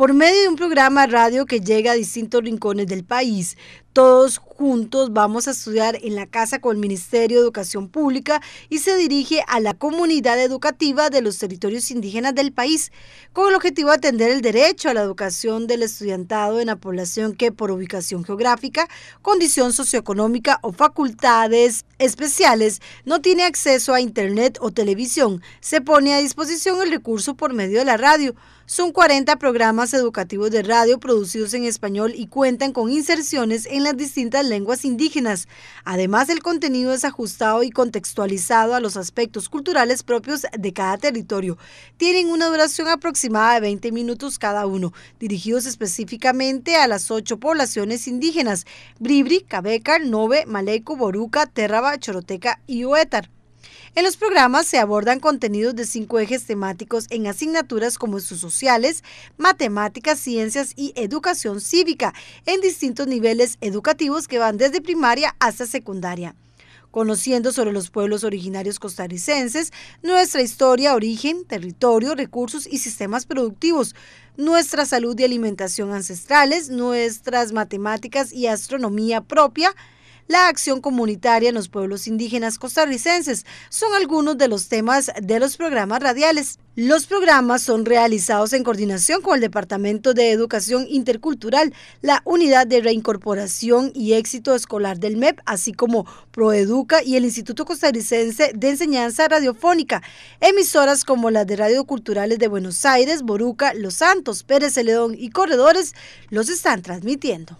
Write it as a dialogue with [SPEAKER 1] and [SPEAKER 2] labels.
[SPEAKER 1] por medio de un programa radio que llega a distintos rincones del país. Todos juntos vamos a estudiar en la casa con el Ministerio de Educación Pública y se dirige a la comunidad educativa de los territorios indígenas del país, con el objetivo de atender el derecho a la educación del estudiantado en la población que por ubicación geográfica, condición socioeconómica o facultades especiales no tiene acceso a internet o televisión. Se pone a disposición el recurso por medio de la radio. Son 40 programas educativos de radio producidos en español y cuentan con inserciones en las distintas lenguas indígenas. Además, el contenido es ajustado y contextualizado a los aspectos culturales propios de cada territorio. Tienen una duración aproximada de 20 minutos cada uno, dirigidos específicamente a las ocho poblaciones indígenas, Bribri, Cabeca, Nobe, Maleco, Boruca, Terraba, Choroteca y Oetar. En los programas se abordan contenidos de cinco ejes temáticos en asignaturas como Estudios sociales, matemáticas, ciencias y educación cívica en distintos niveles educativos que van desde primaria hasta secundaria conociendo sobre los pueblos originarios costarricenses, nuestra historia, origen, territorio, recursos y sistemas productivos, nuestra salud y alimentación ancestrales, nuestras matemáticas y astronomía propia, la acción comunitaria en los pueblos indígenas costarricenses. Son algunos de los temas de los programas radiales. Los programas son realizados en coordinación con el Departamento de Educación Intercultural, la Unidad de Reincorporación y Éxito Escolar del MEP, así como Proeduca y el Instituto Costarricense de Enseñanza Radiofónica, emisoras como las de Radio Culturales de Buenos Aires, Boruca, Los Santos, Pérez Celedón y Corredores los están transmitiendo.